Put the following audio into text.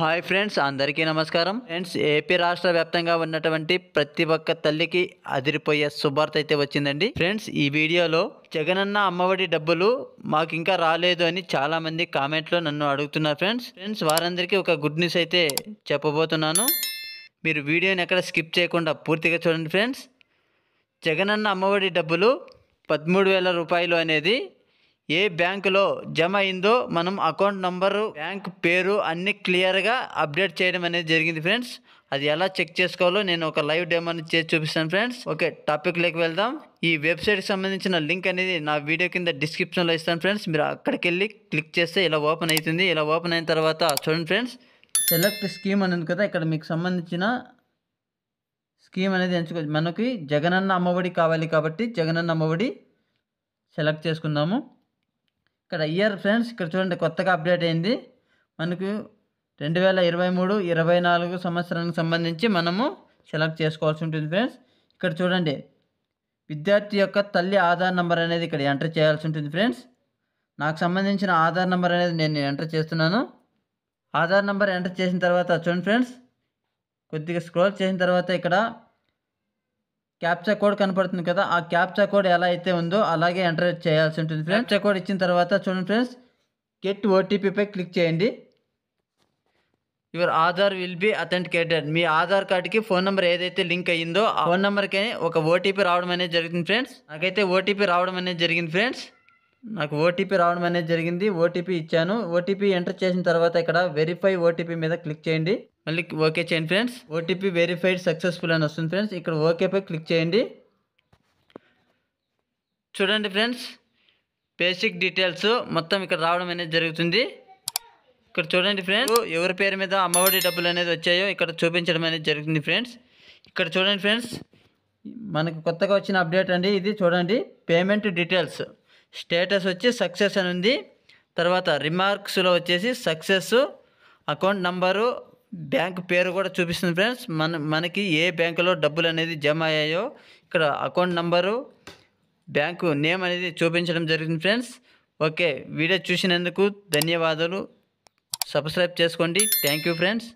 hi friends అందరికీ నమస్కారం friends AP రాష్ట్ర వ్యాప్తంగా ఉన్నటువంటి ప్రతి ఒక్క తల్లికి అదిరిపోయే శుభార్త అయితే వచ్చిందండి ఫ్రెండ్స్ ఈ వీడియోలో జగనన్న అమ్మఒడి డబ్బులు మాకు ఇంకా రాలేదు అని చాలామంది కామెంట్లో నన్ను అడుగుతున్నారు ఫ్రెండ్స్ ఫ్రెండ్స్ వారందరికీ ఒక గుడ్ న్యూస్ అయితే చెప్పబోతున్నాను మీరు వీడియోని ఎక్కడ స్కిప్ చేయకుండా పూర్తిగా చూడండి ఫ్రెండ్స్ జగనన్న అమ్మఒడి డబ్బులు పదమూడు వేల రూపాయలు అనేది ఏ బ్యాంకులో జమ అయిందో మనం అకౌంట్ నంబరు బ్యాంక్ పేరు అన్ని క్లియర్గా అప్డేట్ చేయడం అనేది జరిగింది ఫ్రెండ్స్ అది ఎలా చెక్ చేసుకోవాలో నేను ఒక లైవ్ డెమో చేసి చూపిస్తాను ఫ్రెండ్స్ ఓకే టాపిక్లోకి వెళ్దాం ఈ వెబ్సైట్కి సంబంధించిన లింక్ అనేది నా వీడియో కింద డిస్క్రిప్షన్లో ఇస్తాను ఫ్రెండ్స్ మీరు అక్కడికి వెళ్ళి క్లిక్ చేస్తే ఇలా ఓపెన్ అవుతుంది ఇలా ఓపెన్ అయిన తర్వాత చూడండి ఫ్రెండ్స్ సెలెక్ట్ స్కీమ్ అనేది కదా ఇక్కడ మీకు సంబంధించిన స్కీమ్ అనేది ఎంచుకోవచ్చు మనకి జగనన్న అమ్మఒడి కావాలి కాబట్టి జగనన్న అమ్మఒడి సెలెక్ట్ చేసుకుందాము ఇక్కడ ఇయర్ ఫ్రెండ్స్ ఇక్కడ చూడండి కొత్తగా అప్డేట్ అయింది మనకు రెండు వేల ఇరవై మూడు ఇరవై నాలుగు సంవత్సరానికి సంబంధించి మనము సెలెక్ట్ చేసుకోవాల్సి ఉంటుంది ఫ్రెండ్స్ ఇక్కడ చూడండి విద్యార్థి యొక్క తల్లి ఆధార్ నెంబర్ అనేది ఇక్కడ ఎంటర్ చేయాల్సి ఉంటుంది ఫ్రెండ్స్ నాకు సంబంధించిన ఆధార్ నెంబర్ అనేది నేను ఎంటర్ చేస్తున్నాను ఆధార్ నెంబర్ ఎంటర్ చేసిన తర్వాత చూడండి ఫ్రెండ్స్ కొద్దిగా స్క్రోల్ చేసిన తర్వాత ఇక్కడ క్యాప్చా కోడ్ కనపడుతుంది కదా ఆ క్యాప్చా కోడ్ ఎలా అయితే ఉందో అలాగే ఎంటర్ చేయాల్సి ఉంటుంది ఫ్రెండ్స్ కోడ్ ఇచ్చిన తర్వాత చూడండి ఫ్రెండ్స్ గెట్ ఓటీపీపై క్లిక్ చేయండి your Aadhaar will be authenticated మీ ఆధార్ కార్డ్కి ఫోన్ నెంబర్ ఏదైతే లింక్ అయ్యిందో ఆ ఫోన్ నెంబర్కి ఒక ఓటీపీ రావడం అనేది జరిగింది ఫ్రెండ్స్ నాకైతే ఓటీపీ రావడం అనేది జరిగింది ఫ్రెండ్స్ నాకు ఓటీపీ రావడం అనేది జరిగింది ఓటీపీ ఇచ్చాను ఓటీపీ ఎంటర్ చేసిన తర్వాత ఇక్కడ వెరిఫై ఓటీపీ మీద క్లిక్ చేయండి మళ్ళీ ఓకే చేయండి ఫ్రెండ్స్ ఓటీపీ వెరిఫైడ్ సక్సెస్ఫుల్ అని వస్తుంది ఫ్రెండ్స్ ఇక్కడ ఓకేపై క్లిక్ చేయండి చూడండి ఫ్రెండ్స్ బేసిక్ డీటెయిల్స్ మొత్తం ఇక్కడ రావడం అనేది జరుగుతుంది ఇక్కడ చూడండి ఫ్రెండ్స్ ఎవరి పేరు మీద అమ్మఒడి డబ్బులు అనేది వచ్చాయో ఇక్కడ చూపించడం అనేది జరుగుతుంది ఫ్రెండ్స్ ఇక్కడ చూడండి ఫ్రెండ్స్ మనకు కొత్తగా వచ్చిన అప్డేట్ అండి ఇది చూడండి పేమెంట్ డీటెయిల్స్ స్టేటస్ వచ్చి సక్సెస్ అని ఉంది తర్వాత రిమార్క్స్లో వచ్చేసి సక్సెస్ అకౌంట్ నంబరు బ్యాంక్ పేరు కూడా చూపిస్తుంది ఫ్రెండ్స్ మన మనకి ఏ బ్యాంకులో డబ్బులు అనేది జమ అయ్యాయో ఇక్కడ అకౌంట్ నంబరు బ్యాంకు నేమ్ అనేది చూపించడం జరిగింది ఫ్రెండ్స్ ఓకే వీడియో చూసినందుకు ధన్యవాదాలు సబ్స్క్రైబ్ చేసుకోండి థ్యాంక్ యూ ఫ్రెండ్స్